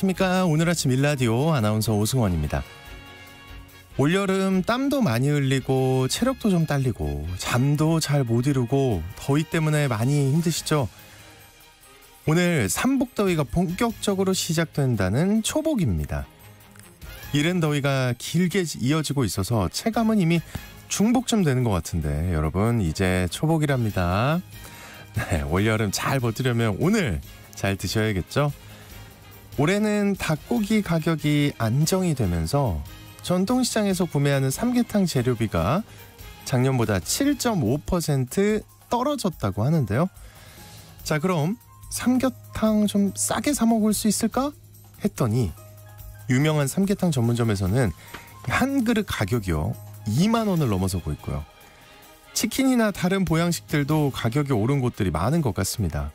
안녕하십니까. 오늘 아침 일라디오 아나운서 오승원입니다. 올여름 땀도 많이 흘리고 체력도 좀 딸리고 잠도 잘 못 이루고 더위 때문에 많이 힘드시죠? 오늘 삼복더위가 본격적으로 시작된다는 초복입니다. 이른 더위가 길게 이어지고 있어서 체감은 이미 중복쯤 되는 것 같은데 여러분 이제 초복이랍니다. 네, 올여름 잘 버티려면 오늘 잘 드셔야겠죠? 올해는 닭고기 가격이 안정이 되면서 전통시장에서 구매하는 삼계탕 재료비가 작년보다 7.5% 떨어졌다고 하는데요. 자, 그럼 삼계탕 좀 싸게 사 먹을 수 있을까? 했더니 유명한 삼계탕 전문점에서는 한 그릇 가격이요. 2만 원을 넘어서고 있고요. 치킨이나 다른 보양식들도 가격이 오른 곳들이 많은 것 같습니다.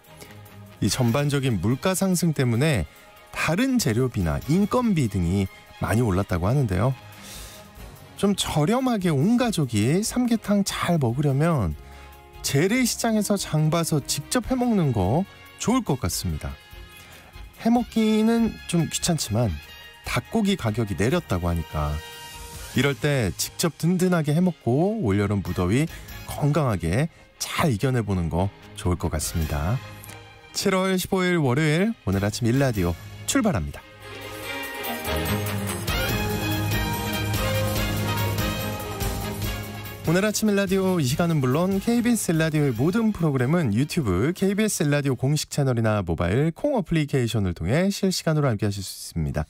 이 전반적인 물가 상승 때문에 다른 재료비나 인건비 등이 많이 올랐다고 하는데요. 좀 저렴하게 온 가족이 삼계탕 잘 먹으려면 재래시장에서 장 봐서 직접 해먹는 거 좋을 것 같습니다. 해먹기는 좀 귀찮지만 닭고기 가격이 내렸다고 하니까 이럴 때 직접 든든하게 해먹고 올여름 무더위 건강하게 잘 이겨내보는 거 좋을 것 같습니다. 7월 15일 월요일 오늘 아침 일라디오 출발합니다. 오늘 아침 라디오이 시간은 물론 KBS 라디오의 모든 프로그램은 유튜브 KBS 라디오 공식 채널이나 모바일 콩 어플리케이션을 통해 실시간으로 함께 하실 수 있습니다.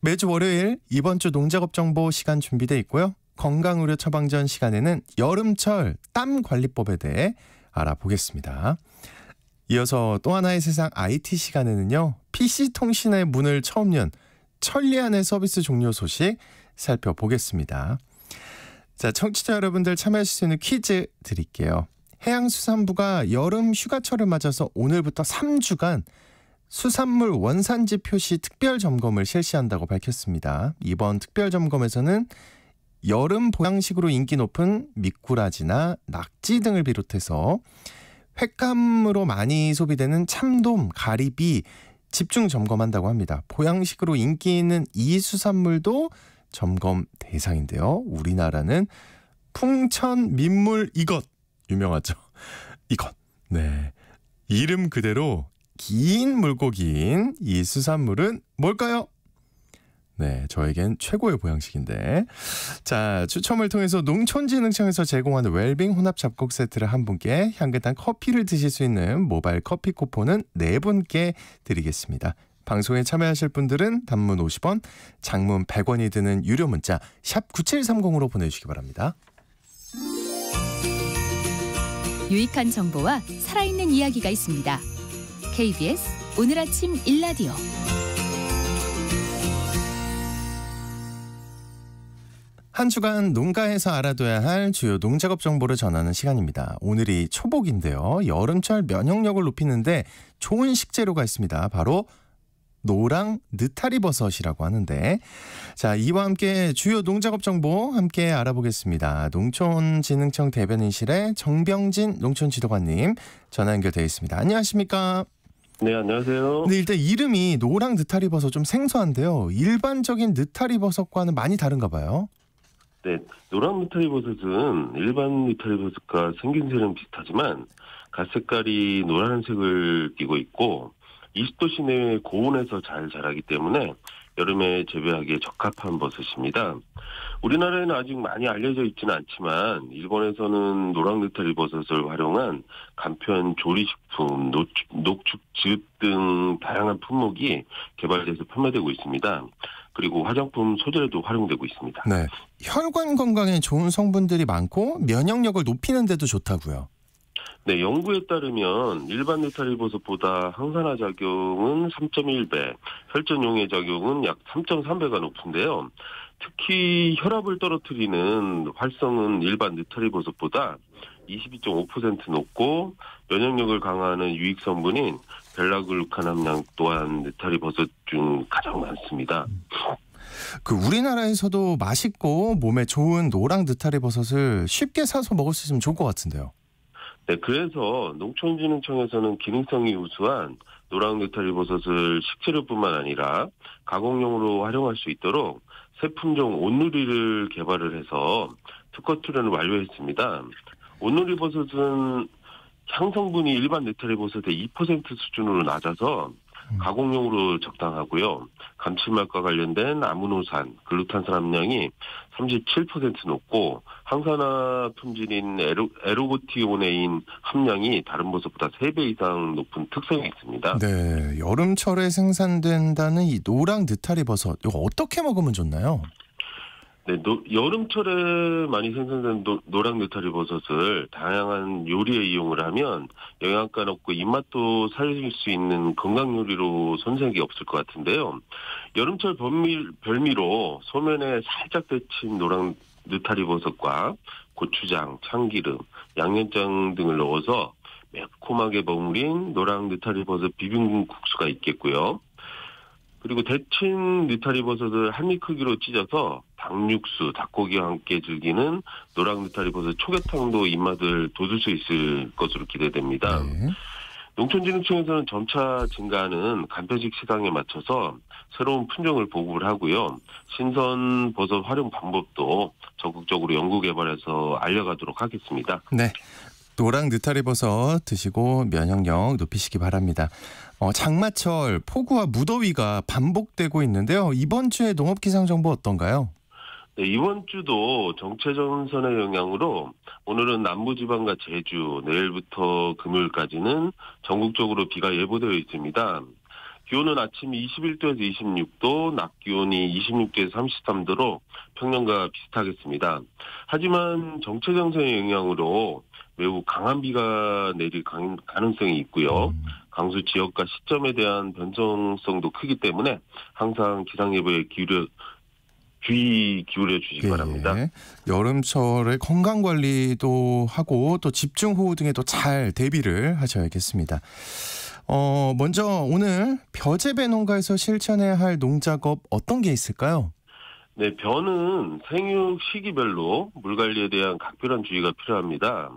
매주 월요일 이번 주 농작업 정보 시간 준비돼 있고요. 건강 의료 처방전 시간에는 여름철 땀 관리법에 대해 알아보겠습니다. 이어서 또 하나의 세상 IT 시간에는요. PC통신의 문을 처음 연 천리안의 서비스 종료 소식 살펴보겠습니다. 자, 청취자 여러분들 참여하실 수 있는 퀴즈 드릴게요. 해양수산부가 여름 휴가철을 맞아서 오늘부터 3주간 수산물 원산지 표시 특별 점검을 실시한다고 밝혔습니다. 이번 특별 점검에서는 여름 보양식으로 인기 높은 미꾸라지나 낙지 등을 비롯해서 횟감으로 많이 소비되는 참돔, 가리비, 집중 점검한다고 합니다. 보양식으로 인기 있는 이 수산물도 점검 대상인데요. 우리나라는 풍천 민물 이것 유명하죠. 이것. 네. 이름 그대로 긴 물고기인 이 수산물은 뭘까요? 네, 저에겐 최고의 보양식인데. 자, 추첨을 통해서 농촌진흥청에서 제공하는 웰빙 혼합 잡곡 세트를 한 분께 향긋한 커피를 드실 수 있는 모바일 커피 쿠폰은 네 분께 드리겠습니다. 방송에 참여하실 분들은 단문 50원, 장문 100원이 드는 유료 문자 샵 9730으로 보내주시기 바랍니다. 유익한 정보와 살아있는 이야기가 있습니다. KBS 오늘 아침 일라디오 한 주간 농가에서 알아둬야 할 주요 농작업 정보를 전하는 시간입니다. 오늘이 초복인데요. 여름철 면역력을 높이는데 좋은 식재료가 있습니다. 바로 노랑 느타리 버섯이라고 하는데 자 이와 함께 주요 농작업 정보 함께 알아보겠습니다. 농촌진흥청 대변인실의 정병진 농촌지도관님 전화 연결되어 있습니다. 안녕하십니까? 네 안녕하세요. 네 일단 이름이 노랑 느타리 버섯 좀 생소한데요. 일반적인 느타리 버섯과는 많이 다른가 봐요. 네, 노란 미타리버섯은 일반 미타리버섯과 생김새는 비슷하지만 갓 색깔이 노란색을 띠고 있고 20도씨 내외 고온에서 잘 자라기 때문에 여름에 재배하기에 적합한 버섯입니다. 우리나라에는 아직 많이 알려져 있지는 않지만 일본에서는 노란 느타리 버섯을 활용한 간편 조리식품, 녹축, 녹즙 등 다양한 품목이 개발돼서 판매되고 있습니다. 그리고 화장품 소재로도 활용되고 있습니다. 네. 혈관 건강에 좋은 성분들이 많고 면역력을 높이는 데도 좋다고요. 네, 연구에 따르면 일반 네타리버섯보다 항산화 작용은 3.1배, 혈전 용해 작용은 약 3.3배가 높은데요. 특히 혈압을 떨어뜨리는 활성은 일반 느타리버섯보다 22.5% 높고 면역력을 강화하는 유익 성분인 벨라글루칸 함량 또한 느타리버섯 중 가장 많습니다. 그 우리나라에서도 맛있고 몸에 좋은 노랑 느타리버섯을 쉽게 사서 먹을 수 있으면 좋을 것 같은데요. 네, 그래서 농촌진흥청에서는 기능성이 우수한 노랑 느타리버섯을 식재료뿐만 아니라 가공용으로 활용할 수 있도록 새 품종 온누리를 개발을 해서 특허 출연을 완료했습니다. 온누리 버섯은 향성분이 일반 느타리 버섯의 2% 수준으로 낮아서 음. 가공용으로 적당하고요. 감칠맛과 관련된 아무노산, 글루탄산 함량이 37% 높고 항산화 품질인 에로, 에로고티온네인 함량이 다른 모습보다 3배 이상 높은 특성이 있습니다. 네, 여름철에 생산된다는 이 노랑 느타리 버섯 이거 어떻게 먹으면 좋나요? 네, 노, 여름철에 많이 생산된 노, 노랑 느타리 버섯을 다양한 요리에 이용을 하면 영양가 높고 입맛도 살릴 수 있는 건강 요리로 손색이 없을 것 같은데요. 여름철 별미, 별미로 소면에 살짝 데친 노랑 느타리 버섯과 고추장, 참기름, 양념장 등을 넣어서 매콤하게 버무린 노랑 느타리 버섯 비빔국수가 있겠고요. 그리고 대칭 느타리버섯을 한입 크기로 찢어서 닭육수, 닭고기와 함께 즐기는 노랑 느타리버섯 초계탕도 입맛을 돋을수 있을 것으로 기대됩니다. 네. 농촌진흥청에서는 점차 증가하는 간편식 시장에 맞춰서 새로운 품종을 보급을 하고요. 신선 버섯 활용 방법도 적극적으로 연구 개발해서 알려가도록 하겠습니다. 네. 노랑 느타리버섯 드시고 면역력 높이시기 바랍니다. 어, 장마철 폭우와 무더위가 반복되고 있는데요. 이번 주에 농업 기상 정보 어떤가요? 네, 이번 주도 정체전선의 영향으로 오늘은 남부지방과 제주, 내일부터 금요일까지는 전국적으로 비가 예보되어 있습니다. 기온은 아침 21도에서 26도, 낮 기온이 26도에서 33도로 평년과 비슷하겠습니다. 하지만 정체전선의 영향으로 매우 강한 비가 내릴 가능성이 있고요. 음. 강수 지역과 시점에 대한 변동성도 크기 때문에 항상 기상예보에 기울여 주의 기울여 주시기 예, 바랍니다. 여름철에 건강 관리도 하고 또 집중 호우 등에도 잘 대비를 하셔야겠습니다. 어, 먼저 오늘 벼제배 농가에서 실천해야 할 농작업 어떤 게 있을까요? 네, 변은 생육 시기별로 물 관리에 대한 각별한 주의가 필요합니다.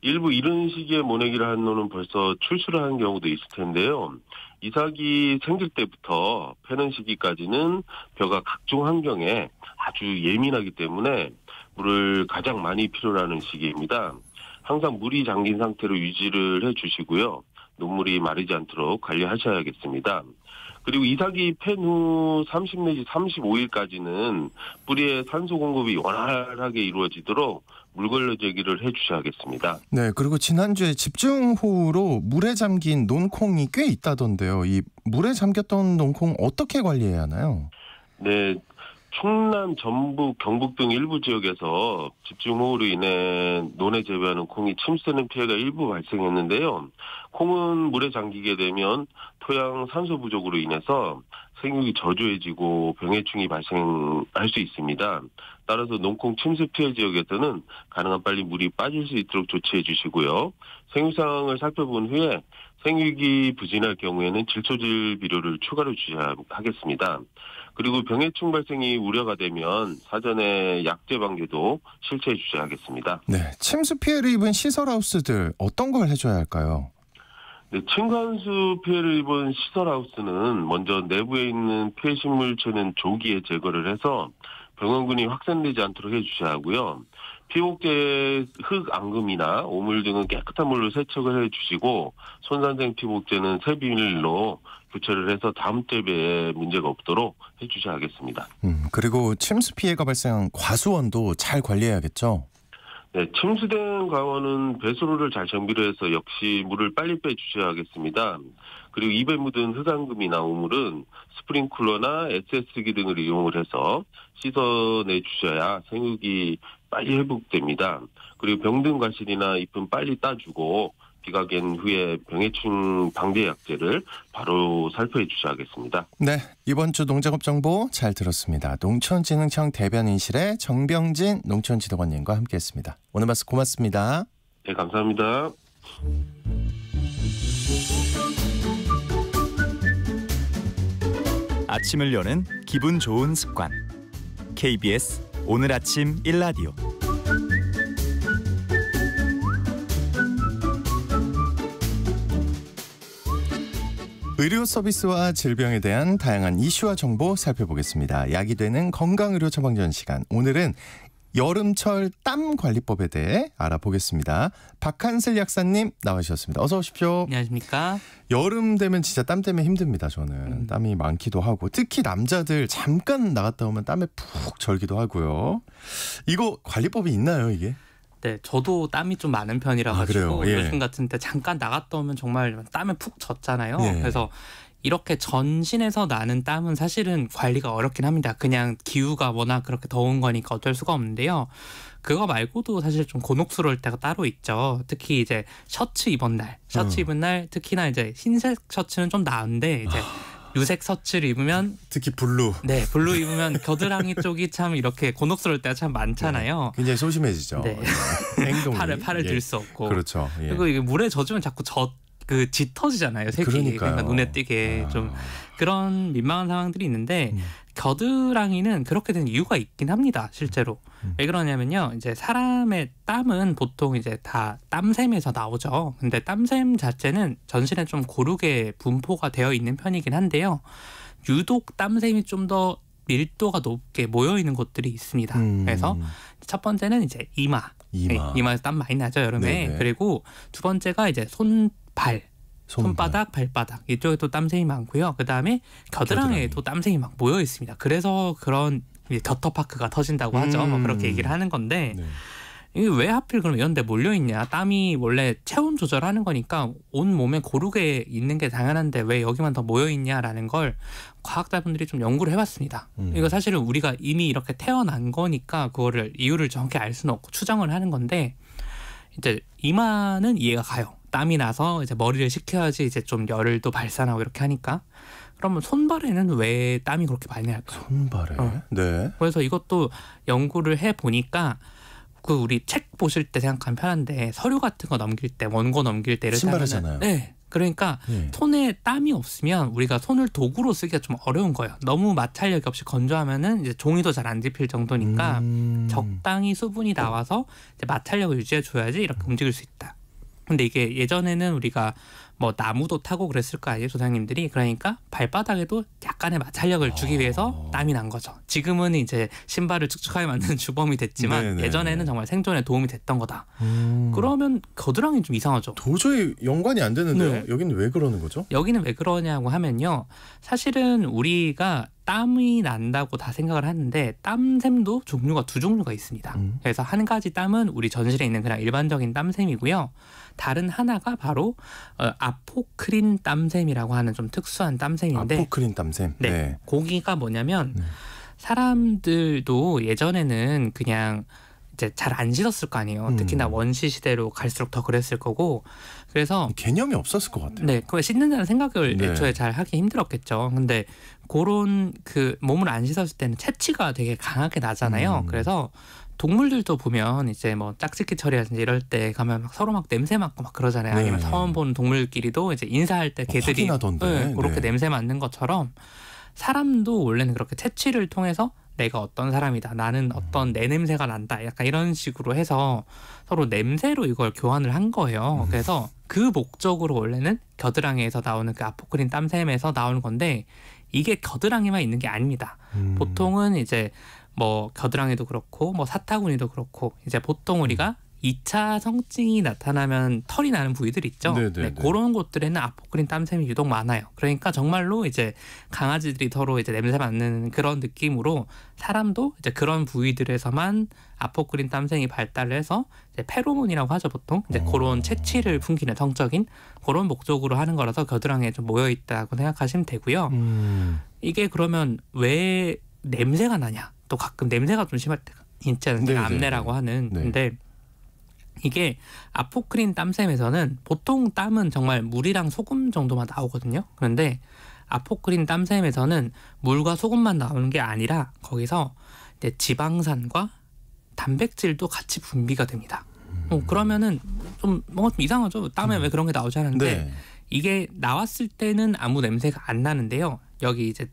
일부 이른 시기에 모내기를 한 놈은 벌써 출수를 한 경우도 있을 텐데요. 이삭이 생길 때부터 패는 시기까지는 벼가 각종 환경에 아주 예민하기 때문에 물을 가장 많이 필요로 하는 시기입니다. 항상 물이 잠긴 상태로 유지를 해주시고요. 눈물이 마르지 않도록 관리하셔야겠습니다. 그리고 이삭이 팬후 30 내지 35일까지는 뿌리의 산소 공급이 원활하게 이루어지도록 물걸레 제기를 해주셔야겠습니다. 네, 그리고 지난주에 집중호우로 물에 잠긴 논콩이 꽤 있다던데요. 이 물에 잠겼던 논콩 어떻게 관리해야 하나요? 네, 충남, 전북, 경북 등 일부 지역에서 집중호우로 인해 논에 재배하는 콩이 침수되는 피해가 일부 발생했는데요. 콩은 물에 잠기게 되면 토양 산소 부족으로 인해서 생육이 저조해지고 병해충이 발생할 수 있습니다. 따라서 농콩 침수 피해 지역에서는 가능한 빨리 물이 빠질 수 있도록 조치해 주시고요. 생육 상황을 살펴본 후에 생육이 부진할 경우에는 질소질 비료를 추가로 주셔야 하겠습니다. 그리고 병해충 발생이 우려가 되면 사전에 약제 방지도 실시해 주셔야 하겠습니다. 네, 침수 피해를 입은 시설하우스들 어떤 걸 해줘야 할까요? 네, 층간수 피해를 입은 시설하우스는 먼저 내부에 있는 피해 식물체는 조기에 제거를 해서 병원군이 확산되지 않도록 해주셔야 하고요. 피복제 흙 앙금이나 오물 등은 깨끗한 물로 세척을 해주시고 손산생 피복제는 새 비닐로 부처를 해서 다음 대비에 문제가 없도록 해주셔야 하겠습니다. 음, 그리고 침수 피해가 발생한 과수원도 잘 관리해야겠죠? 네, 침수된 강원은 배수로를 잘 정비를 해서 역시 물을 빨리 빼주셔야 하겠습니다. 그리고 입에 묻은 흑암금이나 오물은 스프링쿨러나 SS기 등을 이용을 해서 씻어내 주셔야 생육이 빨리 회복됩니다. 그리고 병든 과실이나 잎은 빨리 따주고 비가 갠 후에 병해충 방제 약제를 바로 살펴 주셔야겠습니다. 네, 이번 주 농작업 정보 잘 들었습니다. 농촌진흥청 대변인실의 정병진 농촌지도관님과 함께했습니다. 오늘 말씀 고맙습니다. 네, 감사합니다. 아침을 여는 기분 좋은 습관. KBS 오늘 아침 1라디오 의료 서비스와 질병에 대한 다양한 이슈와 정보 살펴보겠습니다. 약이 되는 건강의료 처방전 시간. 오늘은 여름철 땀 관리법에 대해 알아보겠습니다. 박한슬 약사님 나와주셨습니다. 어서 오십시오. 안녕하십니까. 여름 되면 진짜 땀 때문에 힘듭니다. 저는 음. 땀이 많기도 하고 특히 남자들 잠깐 나갔다 오면 땀에 푹 절기도 하고요. 이거 관리법이 있나요 이게? 네, 저도 땀이 좀 많은 편이라 아, 가지고 아, 예. 요즘 같은 때 잠깐 나갔다 오면 정말 땀에 푹 젖잖아요. 예. 그래서 이렇게 전신에서 나는 땀은 사실은 관리가 어렵긴 합니다. 그냥 기후가 워낙 그렇게 더운 거니까 어쩔 수가 없는데요. 그거 말고도 사실 좀 곤혹스러울 때가 따로 있죠. 특히 이제 셔츠 입은 날, 셔츠 어. 입은 날 특히나 이제 흰색 셔츠는 좀 나은데 이제 아. 유색 셔츠를 입으면 특히 블루. 네, 블루 입으면 겨드랑이 쪽이 참 이렇게 곤혹스러울 때가 참 많잖아요. 네, 굉장히 소심해지죠. 네. 네 행동 팔을 팔을 예. 들수 없고. 그렇죠. 예. 그리고 이게 물에 젖으면 자꾸 젖그 짙어지잖아요 색이 그러니까요. 그러니까 눈에 띄게 아. 좀 그런 민망한 상황들이 있는데 음. 겨드랑이는 그렇게 된 이유가 있긴 합니다 실제로 음. 음. 왜 그러냐면요 이제 사람의 땀은 보통 이제 다 땀샘에서 나오죠 근데 땀샘 자체는 전신에 좀 고르게 분포가 되어 있는 편이긴 한데요 유독 땀샘이 좀 더 밀도가 높게 모여 있는 곳들이 있습니다. 음. 그래서 첫 번째는 이제 이마. 이마. 네, 이마에서 땀 많이 나죠 여름에. 네네. 그리고 두 번째가 이제 손 발, 손바닥, 발바닥 이쪽에 또 땀샘이 많고요. 그 다음에 겨드랑이에도 겨드랑이. 땀샘이 막 모여 있습니다. 그래서 그런 겨터파크가 터진다고 하죠. 뭐 음. 뭐 그렇게 얘기를 하는 건데 네. 이게 왜 하필 그럼 이런 데 몰려 있냐? 땀이 원래 체온 조절하는 거니까 온 몸에 고르게 있는 게 당연한데 왜 여기만 더 모여 있냐라는 걸 과학자분들이 좀 연구를 해봤습니다. 음. 이거 사실은 우리가 이미 이렇게 태어난 거니까 그거를 이유를 정확히 알 수는 없고 추정을 하는 건데 이제 이마는 이해가 가요. 땀이 나서 이제 머리를 식혀야지 이제 좀 열을 또 발산하고 이렇게 하니까 그러면 손발에는 왜 땀이 그렇게 많이 날까 손발에? 어. 네. 그래서 이것도 연구를 해 보니까 그 우리 책 보실 때 생각하면 편한데 서류 같은 거 넘길 때 원고 넘길 때를럴 신발이잖아요. 네. 그러니까 예. 손에 땀이 없으면 우리가 손을 도구로 쓰기가 좀 어려운 거예요. 너무 마찰력이 없이 건조하면은 이제 종이도 잘 안 집힐 정도니까 음... 적당히 수분이 어. 나와서 이제 마찰력을 유지해 줘야지 이렇게 움직일 수 있다. 근데 이게 예전에는 우리가 뭐 나무도 타고 그랬을 거 아니에요 조상님들이 그러니까 발바닥에도 약간의 마찰력을 주기 위해서 아. 땀이 난 거죠 지금은 이제 신발을 축축하게 만드는 주범이 됐지만 네네. 네, 예전에는 네. 정말 생존에 도움이 됐던 거다 음. 그러면 겨드랑이 좀 이상하죠 도저히 연관이 안 되는데요 네. 여기는 왜 그러는 거죠 여기는 왜 그러냐고 하면요 사실은 우리가 땀이 난다고 다 생각을 하는데 땀샘도 종류가 두 종류가 있습니다 음. 그래서 한 가지 땀은 우리 전실에 있는 그냥 일반적인 땀샘이고요 다른 하나가 바로 어, 아포크린 땀샘이라고 하는 좀 특수한 땀샘인데 아포크린 땀샘. 네. 네. 고기가 뭐냐면 네. 사람들도 예전에는 그냥 이제 잘 안 씻었을 거 아니에요. 음. 특히나 원시 시대로 갈수록 더 그랬을 거고. 그래서 개념이 없었을 것 같아요. 네, 그 씻는다는 생각을 네. 애초에 잘 하기 힘들었겠죠. 근데 그런 그 몸을 안 씻었을 때는 채취가 되게 강하게 나잖아요. 음. 그래서 동물들도 보면 이제 뭐 짝짓기 처리라든지 이럴 때 가면 막 서로 막 냄새 맡고 막 그러잖아요. 네. 아니면 처음 본 동물끼리도 이제 인사할 때 어, 개들이 네, 그렇게 네. 냄새 맡는 것처럼 사람도 원래는 그렇게 채취를 통해서 내가 어떤 사람이다. 나는 음. 어떤 내 냄새가 난다. 약간 이런 식으로 해서 서로 냄새로 이걸 교환을 한 거예요. 음. 그래서 그 목적으로 원래는 겨드랑이에서 나오는 그 아포크린 땀샘에서 나오는 건데 이게 겨드랑이만 있는 게 아닙니다. 음. 보통은 이제 뭐 겨드랑이도 그렇고 뭐 사타구니도 그렇고 이제 보통 음. 우리가 이 차 성증이 나타나면 털이 나는 부위들 있죠. 네네네. 네, 네, 네, 그런 곳들에는 아포크린 땀샘이 유독 많아요. 그러니까 정말로 이제 강아지들이 서로 이제 냄새 맡는 그런 느낌으로 사람도 이제 그런 부위들에서만 아포크린 땀샘이 발달 해서 이제 페로몬이라고 하죠 보통 이제 오. 그런 어. 채취를 풍기는 성적인 그런 목적으로 하는 거라서 겨드랑이에 좀 모여 있다고 생각하시면 되고요. 음. 이게 그러면 왜 냄새가 나냐? 또 가끔 냄새가 좀 심할 때가 있잖아요니 네, 네, 암내라고 네. 하는. 네. 근데 이게 아포크린 땀샘에서는 보통 땀은 정말 물이랑 소금 정도만 나오거든요. 그런데 아포크린 땀샘에서는 물과 소금만 나오는 게 아니라 거기서 이제 지방산과 단백질도 같이 분비가 됩니다. 어, 음. 그러면은 좀 뭔가 좀 이상하죠. 땀에 왜 음. 그런 게 나오지 않는데 네. 이게 나왔을 때는 아무 냄새가 안 나는데요. 여기 이제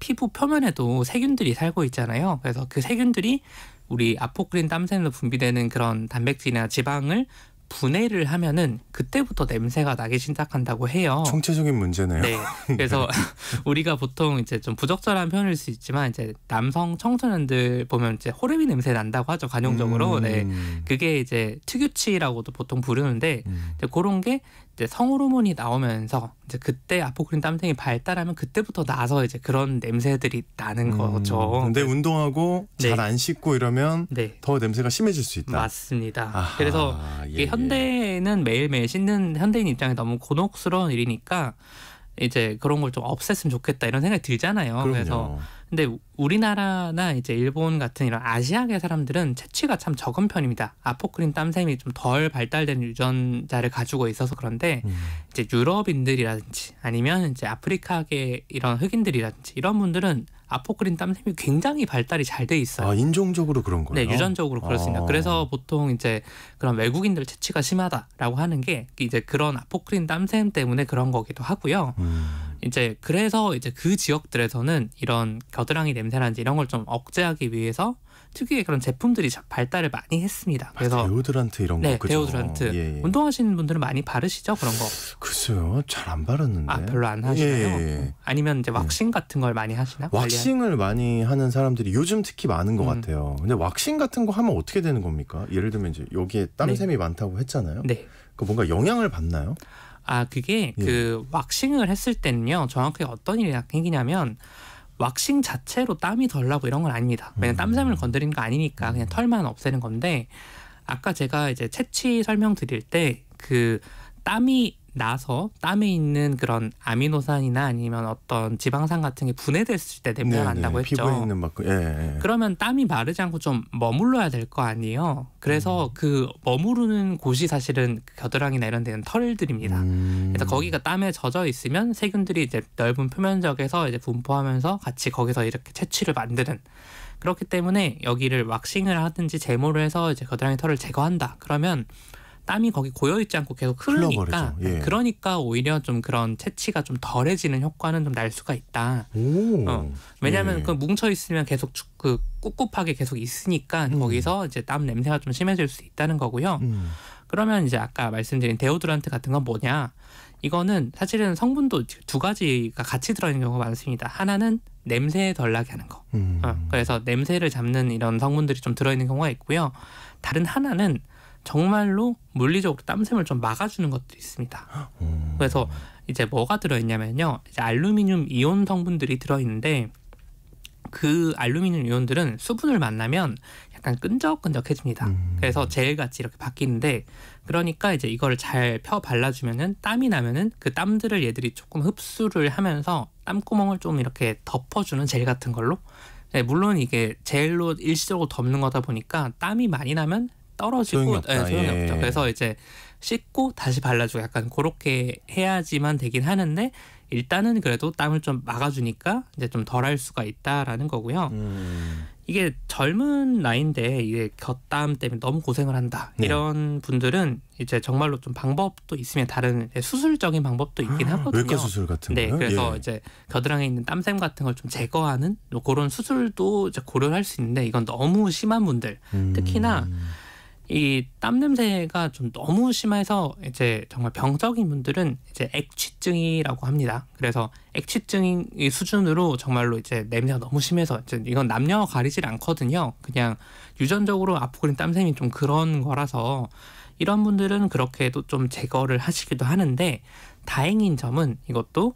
피부 표면에도 세균들이 살고 있잖아요. 그래서 그 세균들이 우리 아포크린 땀샘으로 분비되는 그런 단백질이나 지방을 분해를 하면은 그때부터 냄새가 나기 시작한다고 해요. 총체적인 문제네요. 네. 그래서 우리가 보통 이제 좀 부적절한 표현일 수 있지만 이제 남성 청소년들 보면 이제 호르비 냄새 난다고 하죠. 관용적으로. 네. 음. 네. 그게 이제 특유치라고도 보통 부르는데 음. 이제 그런 게 이제 성호르몬이 나오면서 이제 그때 아포크린 땀생이 발달하면 그때부터 나서 이제 그런 냄새들이 나는 음, 거죠. 근데 운동하고 네. 잘안 씻고 이러면 네. 더 냄새가 심해질 수 있다. 맞습니다. 아하, 그래서 예, 이게 예, 현대는 매일매일 씻는 현대인 입장에 너무 곤혹스러운 일이니까 이제 그런 걸 좀 없앴으면 좋겠다 이런 생각이 들잖아요. 그럼요. 그래서 근데 우리나라나 이제 일본 같은 이런 아시아계 사람들은 체취가참 적은 편입니다. 아포크린 땀샘이 좀 덜 발달된 유전자를 가지고 있어서 그런데 음. 이제 유럽인들이라든지 아니면 이제 아프리카계 이런 흑인들이라든지 이런 분들은 아포크린 땀샘이 굉장히 발달이 잘 돼 있어요. 아, 인종적으로 그런 거예요? 네, 유전적으로 그렇습니다. 아. 그래서 보통 이제 그런 외국인들 채취가 심하다라고 하는 게 이제 그런 아포크린 땀샘 때문에 그런 거기도 하고요. 음. 이제 그래서 이제 그 지역들에서는 이런 겨드랑이 냄새라든지 이런 걸 좀 억제하기 위해서 특유의 그런 제품들이 발달을 많이 했습니다. 아, 그래서 데오드란트 이런 네, 거 네, 데오드란트. 예, 예. 운동하시는 분들은 많이 바르시죠 그런 거? 글쎄요, 잘 안 바르는데. 아 별로 안 하시나요? 예, 예, 예. 아니면 이제 예. 왁싱 같은 걸 많이 하시나? 왁싱을 관리하 많이 하는 사람들이 요즘 특히 많은 것 음. 같아요. 근데 왁싱 같은 거 하면 어떻게 되는 겁니까? 예를 들면 이제 여기에 땀샘이 네. 많다고 했잖아요. 네. 그 뭔가 영향을 받나요? 아 그게 그 왁싱을 했을 때는요 정확하게 어떤 일이 생기냐면 왁싱 자체로 땀이 덜 나고 이런 건 아닙니다. 왜냐면 땀샘을 음. 건드리는 거 아니니까 그냥 음. 털만 없애는 건데 아까 제가 이제 채취 설명 드릴 때 그 땀이 나서 땀에 있는 그런 아미노산이나 아니면 어떤 지방산 같은 게 분해됐을 때 냄새가 난다고 네, 네. 했죠. 피부에 있는 막 그, 예, 예. 그러면 땀이 마르지 않고 좀 머물러야 될 거 아니에요. 그래서 음. 그 머무르는 곳이 사실은 그 겨드랑이나 이런 데는 털들입니다. 음. 그래서 거기가 땀에 젖어 있으면 세균들이 이제 넓은 표면적에서 이제 분포하면서 같이 거기서 이렇게 채취를 만드는 그렇기 때문에 여기를 왁싱을 하든지 제모를 해서 이제 겨드랑이 털을 제거한다. 그러면 땀이 거기 고여 있지 않고 계속 흐르니까 예. 그러니까 오히려 좀 그런 채취가 좀 덜해지는 효과는 좀 날 수가 있다. 어. 왜냐하면 예. 그 뭉쳐 있으면 계속 축, 그 꿉꿉하게 계속 있으니까 음. 거기서 이제 땀 냄새가 좀 심해질 수 있다는 거고요. 음. 그러면 이제 아까 말씀드린 데오드란트 같은 건 뭐냐? 이거는 사실은 성분도 두 가지가 같이 들어있는 경우가 많습니다. 하나는 냄새 덜 나게 하는 거. 음. 어, 그래서 냄새를 잡는 이런 성분들이 좀 들어있는 경우가 있고요. 다른 하나는 정말로 물리적으로 땀샘을 좀 막아주는 것들이 있습니다. 음. 그래서 이제 뭐가 들어있냐면요. 이제 알루미늄 이온 성분들이 들어있는데 그 알루미늄 이온들은 수분을 만나면 약간 끈적끈적해집니다. 음. 그래서 젤 같이 이렇게 바뀌는데 그러니까 이제 이걸잘 펴 발라주면은 땀이 나면은 그 땀들을 얘들이 조금 흡수를 하면서 땀구멍을 좀 이렇게 덮어주는 젤 같은 걸로. 네, 물론 이게 젤로 일시적으로 덮는 거다 보니까 땀이 많이 나면 떨어지고 네, 소용이 없죠. 예. 그래서 이제 씻고 다시 발라주고 약간 그렇게 해야지만 되긴 하는데 일단은 그래도 땀을 좀 막아주니까 이제 좀 덜 할 수가 있다라는 거고요. 음. 이게 젊은 나이인데 이게 곁땀 때문에 너무 고생을 한다 네. 이런 분들은 이제 정말로 좀 방법도 있으면 다른 수술적인 방법도 있긴 아, 하거든요. 외과 수술 같은 네, 거요? 그래서 예. 이제 겨드랑이에 있는 땀샘 같은 걸 좀 제거하는 뭐 그런 수술도 이제 고려할 수 있는데 이건 너무 심한 분들 음. 특히나 이땀 냄새가 좀 너무 심해서 이제 정말 병적인 분들은 이제 액취증이라고 합니다. 그래서 액취증 이 수준으로 정말로 이제 냄새가 너무 심해서 이제 이건 남녀 가리질 않거든요. 그냥 유전적으로 아프그린 땀샘이 좀 그런 거라서 이런 분들은 그렇게도 좀 제거를 하시기도 하는데 다행인 점은 이것도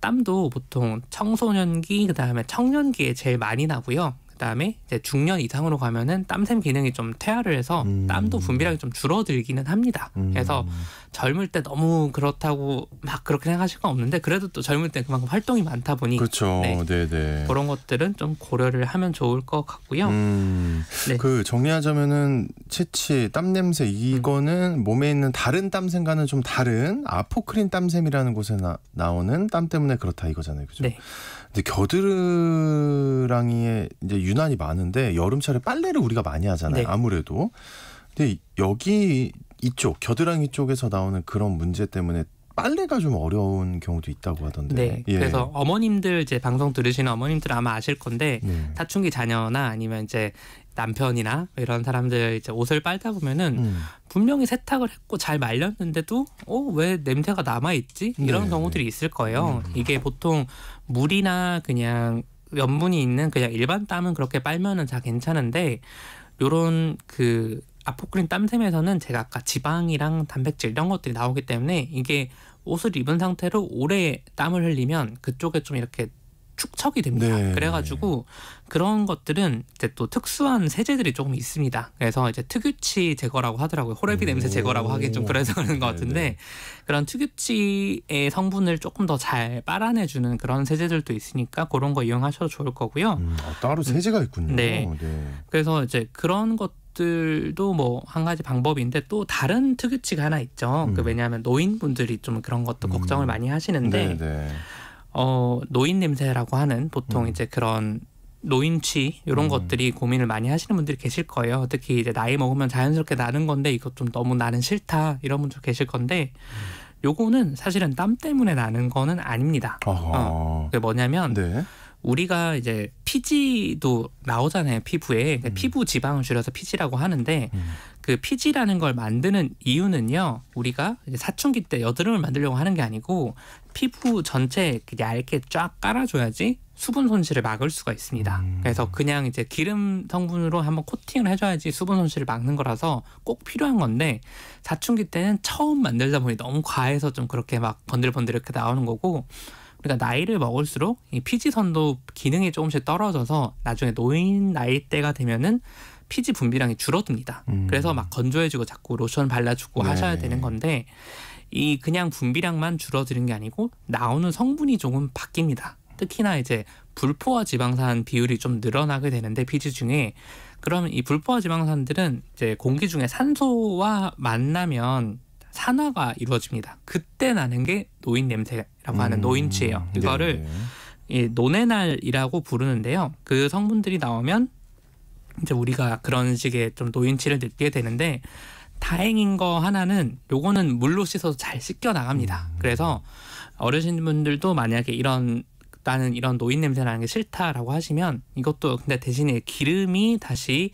땀도 보통 청소년기 그다음에 청년기에 제일 많이 나고요. 그다음에 이제 중년 이상으로 가면은 땀샘 기능이 좀 퇴화를 해서 음. 땀도 분비량이 좀 줄어들기는 합니다. 음. 그래서 젊을 때 너무 그렇다고 막 그렇게 생각하실 건 없는데 그래도 또 젊을 때 그만큼 활동이 많다 보니 그렇죠. 네. 네네. 그런 것들은 좀 고려를 하면 좋을 것 같고요. 음. 네. 그 정리하자면은 채취 땀 냄새 이거는 음. 몸에 있는 다른 땀샘과는 좀 다른 아포크린 땀샘이라는 곳에 나, 나오는 땀 때문에 그렇다 이거잖아요. 그죠? 네. 근데 겨드랑이에 이제 유난히 많은데 여름철에 빨래를 우리가 많이 하잖아요. 네. 아무래도. 근데 여기 이쪽 겨드랑이 쪽에서 나오는 그런 문제 때문에 빨래가 좀 어려운 경우도 있다고 하던데. 네. 예. 그래서 어머님들 이제 방송 들으시는 어머님들 아마 아실 건데 네. 사춘기 자녀나 아니면 이제 남편이나 이런 사람들 이제 옷을 빨다 보면은 음. 분명히 세탁을 했고 잘 말렸는데도 어 왜 냄새가 남아 있지? 이런 네. 경우들이 있을 거예요. 음. 이게 보통 물이나 그냥 염분이 있는 그냥 일반 땀은 그렇게 빨면은 다 괜찮은데 요런 그 아포크린 땀샘에서는 제가 아까 지방이랑 단백질 이런 것들이 나오기 때문에 이게 옷을 입은 상태로 오래 땀을 흘리면 그쪽에 좀 이렇게 축척이 됩니다. 네. 그래가지고 그런 것들은 이제 또 특수한 세제들이 조금 있습니다. 그래서 이제 특유치 제거라고 하더라고요. 호레비 냄새 제거라고 하긴 좀 그래서 그런 것 같은데 네네. 그런 특유치의 성분을 조금 더 잘 빨아내주는 그런 세제들도 있으니까 그런 거 이용하셔도 좋을 거고요. 음, 아, 따로 세제가 있군요. 네. 네. 그래서 이제 그런 것 것들도 뭐 한 가지 방법인데 또 다른 특유치가 하나 있죠. 그 음. 그 왜냐하면 노인분들이 좀 그런 것도 음. 걱정을 많이 하시는데 네네. 네. 어 노인 냄새라고 하는 보통 음. 이제 그런 노인취 이런 음. 것들이 고민을 많이 하시는 분들이 계실 거예요. 특히 이제 나이 먹으면 자연스럽게 나는 건데 이것 좀 너무 나는 싫다 이런 분들 계실 건데 요거는 사실은 땀 때문에 나는 거는 아닙니다. 어, 그게 뭐냐면. 네. 우리가 이제 피지도 나오잖아요 피부에 음. 피부 지방을 줄여서 피지라고 하는데 음. 그 피지라는 걸 만드는 이유는요 우리가 사춘기 때 여드름을 만들려고 하는 게 아니고 피부 전체 얇게 쫙 깔아줘야지 수분 손실을 막을 수가 있습니다. 음. 그래서 그냥 이제 기름 성분으로 한번 코팅을 해줘야지 수분 손실을 막는 거라서 꼭 필요한 건데 사춘기 때는 처음 만들다 보니 너무 과해서 좀 그렇게 막번들번들이렇게 나오는 거고 그러니까 나이를 먹을수록 이 피지선도 기능이 조금씩 떨어져서 나중에 노인 나이대가 되면은 피지 분비량이 줄어듭니다. 음. 그래서 막 건조해지고 자꾸 로션 발라주고 네. 하셔야 되는 건데 이 그냥 분비량만 줄어드는 게 아니고 나오는 성분이 조금 바뀝니다. 특히나 이제 불포화 지방산 비율이 좀 늘어나게 되는데 피지 중에 그러면이 불포화 지방산들은 이제 공기 중에 산소와 만나면 산화가 이루어집니다. 그때 나는 게 노인 냄새라고 하는 음, 노인치예요 이거를 네, 예, 네. 노네날이라고 부르는데요. 그 성분들이 나오면 이제 우리가 그런 식의 좀 노인치를 느끼게 되는데 다행인 거 하나는 요거는 물로 씻어서 잘 씻겨 나갑니다. 음. 그래서 어르신분들도 만약에 이런 나는 이런 노인 냄새라는 게 싫다라고 하시면 이것도 근데 대신에 기름이 다시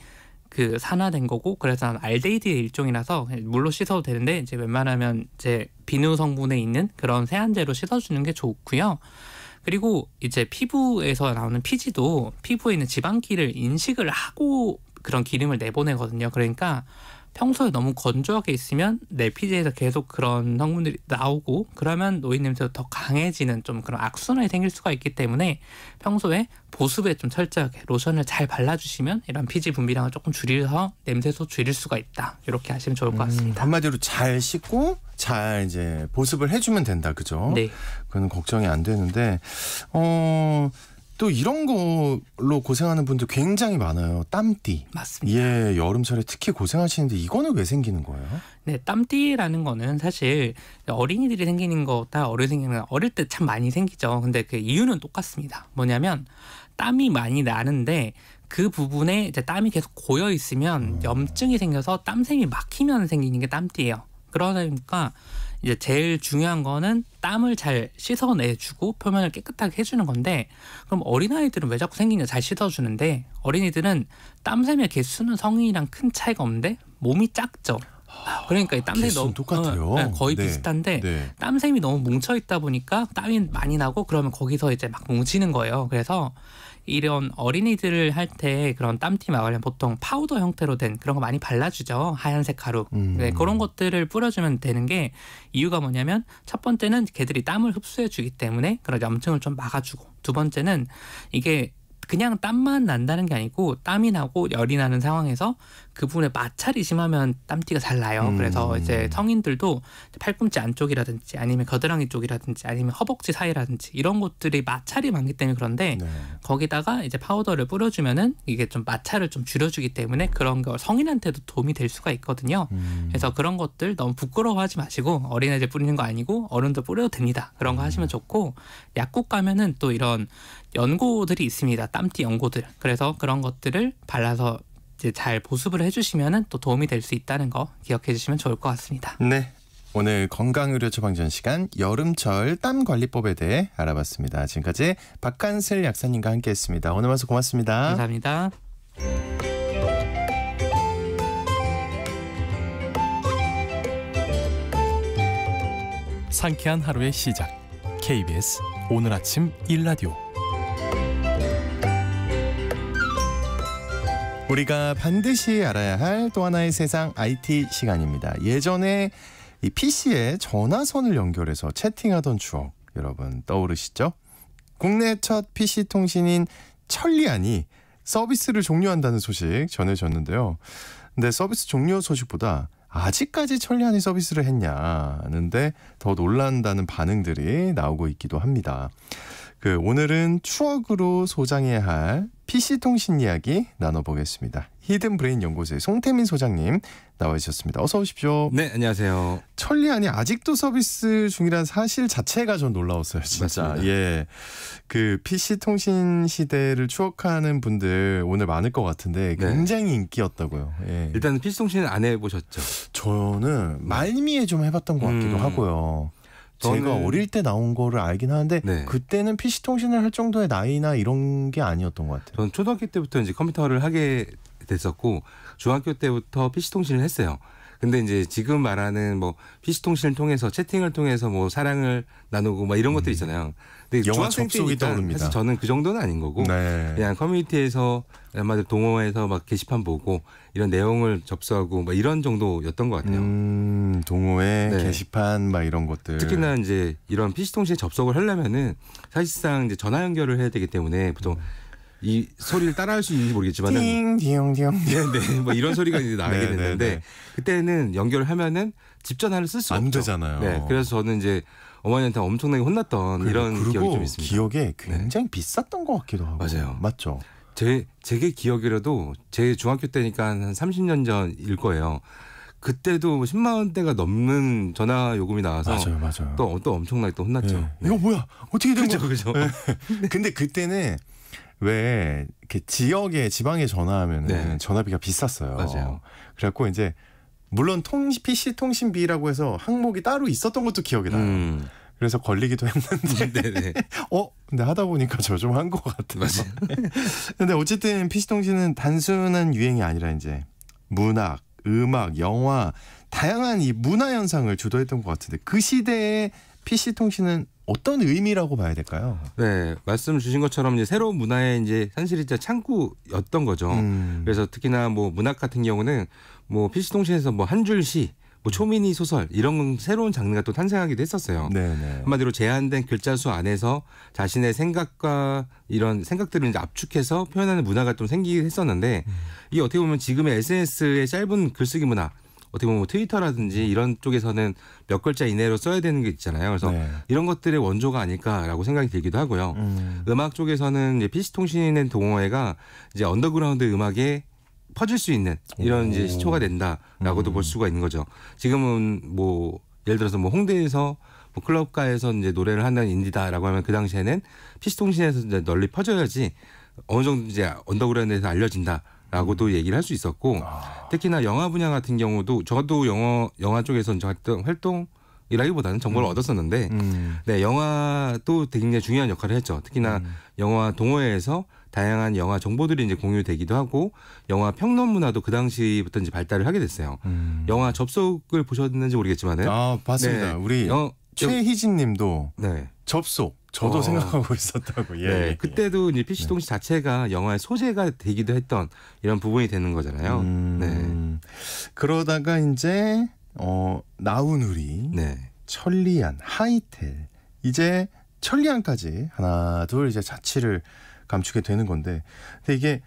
그 산화된 거고 그래서 알데히드의 일종이라서 물로 씻어도 되는데 이제 웬만하면 이제 비누 성분에 있는 그런 세안제로 씻어주는 게 좋고요. 그리고 이제 피부에서 나오는 피지도 피부에 있는 지방기를 인식을 하고 그런 기름을 내보내거든요. 그러니까 평소에 너무 건조하게 있으면 내 피지에서 계속 그런 성분들이 나오고 그러면 노인 냄새가더 강해지는 좀 그런 악순환이 생길 수가 있기 때문에 평소에 보습에 좀 철저하게 로션을 잘 발라주시면 이런 피지 분비량을 조금 줄여서 냄새도 줄일 수가 있다 이렇게 하시면 좋을 것 음, 같습니다. 음, 한마디로 잘 씻고 잘 이제 보습을 해주면 된다 그죠? 네. 그건 걱정이 안 되는데 어. 또 이런 걸로 고생하는 분들 굉장히 많아요. 땀띠. 맞습니다. 예, 여름철에 특히 고생하시는데 이거는 왜 생기는 거예요? 네, 땀띠라는 거는 사실 어린이들이 생기는 거다 어른 생기는 어릴 때 참 많이 생기죠. 근데 그 이유는 똑같습니다. 뭐냐면 땀이 많이 나는데 그 부분에 이제 땀이 계속 고여 있으면 염증이 생겨서 땀샘이 막히면 생기는 게 땀띠예요. 그러다 보니까 이제 제일 중요한 거는 땀을 잘 씻어내주고 표면을 깨끗하게 해주는 건데 그럼 어린아이들은 왜 자꾸 생기냐 잘 씻어주는데 어린이들은 땀샘의 개수는 성인이랑 큰 차이가 없는데 몸이 작죠. 아, 그러니까 이 땀샘이 너무 똑같아요. 어, 네, 거의 네. 비슷한데 네. 땀샘이 너무 뭉쳐 있다 보니까 땀이 많이 나고 그러면 거기서 이제 막 뭉치는 거예요. 그래서 이런 어린이들을 할 때 그런 땀띠 마으려 보통 파우더 형태로 된 그런 거 많이 발라주죠. 하얀색 가루. 음. 네, 그런 것들을 뿌려주면 되는 게 이유가 뭐냐면 첫 번째는 개들이 땀을 흡수해주기 때문에 그런 염증을 좀 막아주고 두 번째는 이게 그냥 땀만 난다는 게 아니고 땀이 나고 열이 나는 상황에서 그 부분에 마찰이 심하면 땀띠가 잘 나요. 음. 그래서 이제 성인들도 팔꿈치 안쪽이라든지 아니면 겨드랑이 쪽이라든지 아니면 허벅지 사이라든지 이런 곳들이 마찰이 많기 때문에 그런데 네. 거기다가 이제 파우더를 뿌려주면은 이게 좀 마찰을 좀 줄여주기 때문에 그런 걸 성인한테도 도움이 될 수가 있거든요. 음. 그래서 그런 것들 너무 부끄러워하지 마시고 어린애들 뿌리는 거 아니고 어른들 뿌려도 됩니다. 그런 거 음. 하시면 좋고 약국 가면은 또 이런 연고들이 있습니다. 땀띠 연고들. 그래서 그런 것들을 발라서 이제 잘 보습을 해주시면 또 도움이 될 수 있다는 거 기억해 주시면 좋을 것 같습니다. 네. 오늘 건강의료 처방전 시간 여름철 땀 관리법에 대해 알아봤습니다. 지금까지 박한슬 약사님과 함께했습니다. 오늘 말씀 고맙습니다. 감사합니다. 상쾌한 하루의 시작. KBS 오늘 아침 1라디오 우리가 반드시 알아야 할 또 하나의 세상 IT 시간입니다. 예전에 이 PC에 전화선을 연결해서 채팅하던 추억 여러분 떠오르시죠? 국내 첫 PC 통신인 천리안이 서비스를 종료한다는 소식 전해졌는데요. 근데 서비스 종료 소식보다 아직까지 천리안이 서비스를 했냐는데 더 놀란다는 반응들이 나오고 있기도 합니다. 그 오늘은 추억으로 소장해야 할 PC 통신 이야기 나눠보겠습니다. 히든 브레인 연구소의 송태민 소장님 나와주셨습니다. 어서 오십시오. 네, 안녕하세요. 천리안이 아직도 서비스 중이란 사실 자체가 전 놀라웠어요, 진짜. 맞습니다. 예, 그 PC 통신 시대를 추억하는 분들 오늘 많을 것 같은데 네. 굉장히 네. 인기였다고요. 예. 일단 PC 통신안 해보셨죠? 저는 말미에 좀 해봤던 것 같기도 음. 하고요. 저는... 제가 어릴 때 나온 거를 알긴 하는데 네. 그때는 PC 통신을 할 정도의 나이나 이런 게 아니었던 것 같아요. 저는 초등학교 때부터 이제 컴퓨터를 하게 됐었고 중학교 때부터 PC 통신을 했어요. 근데 이제 지금 말하는 뭐 PC 통신을 통해서 채팅을 통해서 뭐 사랑을 나누고 막 이런 음. 것들 있잖아요. 근데 영화 접속이 떠오릅니다. 사실 저는 그 정도는 아닌 거고 네. 그냥 커뮤니티에서 아마 동호회에서 막 게시판 보고 이런 내용을 접수하고 막 이런 정도였던 것 같아요. 음, 동호회 네. 게시판 막 이런 것들. 특히나 이제 이런 PC 통신에 접속을 하려면은 사실상 이제 전화 연결을 해야 되기 때문에 보통 음. 이 소리를 따라할 수 있는지 모르겠지만은 띵디 네네 뭐 이런 소리가 이제 나게 네, 네, 됐는데 네. 그때는 연결을 하면은 집 전화를 쓸 수가 없죠. 안 되잖아요. 네, 그래서 저는 이제 어머니한테 엄청나게 혼났던 그래, 이런 기억이 좀 있습니다. 기억에 네. 굉장히 네. 비쌌던 것 같기도 하고. 맞아요. 맞죠. 제 제게 기억이라도 제 중학교 때니까 한 30년 전일 거예요. 그때도 10만 뭐 원대가 넘는 전화 요금이 나와서 맞아요, 맞아요. 또, 또 엄청나게 또 혼났죠. 네. 네. 이거 뭐야? 어떻게 된 거죠? 그죠? 네. 근데 그때는 왜이 지역에 지방에 전화하면은 네. 전화비가 비쌌어요. 맞아요. 그래갖고 이제 물론 통신 PC 통신비라고 해서 항목이 따로 있었던 것도 기억이 나요. 음. 그래서 걸리기도 했는데 어 근데 하다 보니까 저 좀 한 것같은데 근데 어쨌든 PC 통신은 단순한 유행이 아니라 이제 문학, 음악, 영화 다양한 이 문화 현상을 주도했던 것 같은데 그 시대에 PC 통신은 어떤 의미라고 봐야 될까요? 네, 말씀 주신 것처럼 이제 새로운 문화의 이제 현실이 이제 창구였던 거죠. 음. 그래서 특히나 뭐 문학 같은 경우는 뭐 PC 통신에서 뭐 한 줄시 뭐 초미니 소설 이런 새로운 장르가 또 탄생하기도 했었어요. 네네. 네. 한마디로 제한된 글자 수 안에서 자신의 생각과 이런 생각들을 이제 압축해서 표현하는 문화가 좀 생기긴 했었는데 음. 이 어떻게 보면 지금의 SNS의 짧은 글쓰기 문화 어떻게 보면 뭐 트위터라든지 이런 쪽에서는 몇 글자 이내로 써야 되는 게 있잖아요. 그래서 네. 이런 것들의 원조가 아닐까라고 생각이 들기도 하고요. 음. 악 쪽에서는 이제 PC통신의 동호회가 이제 언더그라운드 음악에 퍼질 수 있는 이런 이제 시초가 된다라고도 음. 볼 수가 있는 거죠. 지금은 뭐 예를 들어서 뭐 홍대에서 뭐 클럽가에서 이제 노래를 하는 인디다라고 하면 그 당시에는 PC통신에서 이제 널리 퍼져야지 어느 정도 이제 언더그라운드에서 알려진다. 라고도 얘기를 할 수 있었고 아. 특히나 영화 분야 같은 경우도 저도 영어 영화 쪽에서는 활동 활동이라기보다는 정보를 음. 얻었었는데 음. 네 영화도 굉장히 중요한 역할을 했죠 특히나 음. 영화 동호회에서 다양한 영화 정보들이 이제 공유되기도 하고 영화 평론 문화도 그 당시부터 이제 발달을 하게 됐어요 음. 영화 접속을 보셨는지 모르겠지만은 아 봤습니다 네, 우리 어, 최희진님도 네. 접속. 저도 어. 생각하고 있었다고. 예. 네, 예, 예. 그때도 이제 PC 네. 동시 자체가 영화의 소재가 되기도 했던 이런 부분이 되는 거잖아요. 음, 네. 그러다가 이제 어 나훈우리, 네. 천리안, 하이텔 이제 천리안까지 하나 둘 이제 자취를 감추게 되는 건데, 근데 이게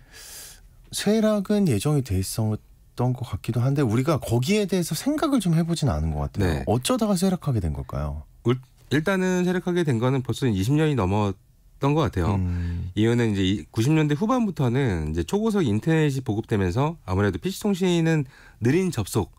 쇠락은 예정이 돼 있었. 던것 같기도 한데 우리가 거기에 대해서 생각을 좀 해보진 않은 것 같아요. 네. 어쩌다가 쇠락하게 된 걸까요? 일단은 세력하게 된 거는 벌써 20년이 넘었 던것 같아요. 음. 이유는 이제 90년대 후반부터는 이제 초고속 인터넷이 보급되면서 아무래도 PC 통신은 느린 접속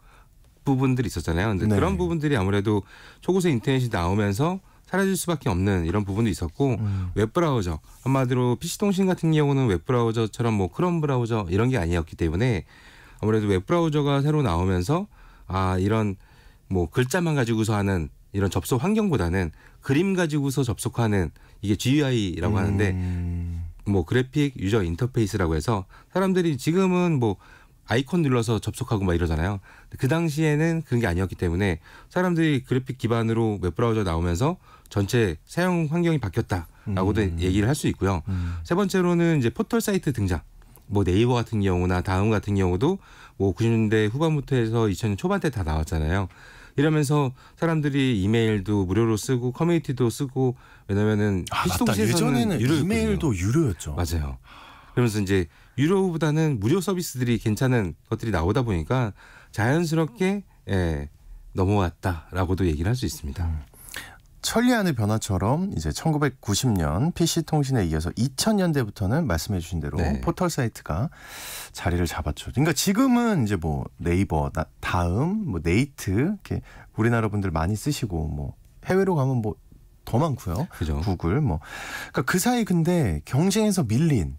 부분들이 있었잖아요. 근데 네. 그런 부분들이 아무래도 초고속 인터넷이 나오면서 사라질 수밖에 없는 이런 부분도 있었고 음. 웹 브라우저 한마디로 PC 통신 같은 경우는 웹 브라우저처럼 뭐 크롬 브라우저 이런 게 아니었기 때문에 아무래도 웹 브라우저가 새로 나오면서 아 이런 뭐 글자만 가지고서 하는 이런 접속 환경보다는 그림 가지고서 접속하는 이게 GUI라고 음. 하는데 뭐 그래픽 유저 인터페이스라고 해서 사람들이 지금은 뭐 아이콘 눌러서 접속하고 막 이러잖아요. 그 당시에는 그런 게 아니었기 때문에 사람들이 그래픽 기반으로 웹 브라우저 나오면서 전체 사용 환경이 바뀌었다라고도 음. 얘기를 할 수 있고요. 음. 세 번째로는 이제 포털 사이트 등장. 뭐 네이버 같은 경우나 다음 같은 경우도 뭐 90년대 후반부터 해서 2000년 초반 때 다 나왔잖아요. 이러면서 사람들이 이메일도 무료로 쓰고 커뮤니티도 쓰고 왜냐면은 아, 예전에는 유료였군요. 이메일도 유료였죠. 맞아요. 그러면서 이제 유료보다는 무료 서비스들이 괜찮은 것들이 나오다 보니까 자연스럽게 예, 넘어왔다라고도 얘기를 할 수 있습니다. 음. 천리안의 변화처럼 이제 1990년 PC 통신에 이어서 2000년대부터는 말씀해 주신 대로 네. 포털 사이트가 자리를 잡았죠. 그러니까 지금은 이제 뭐 네이버, 다음, 뭐 네이트 이렇게 우리나라 분들 많이 쓰시고 뭐 해외로 가면 뭐 더 많고요. 그죠. 구글 뭐. 그러니까 그 사이 근데 경쟁에서 밀린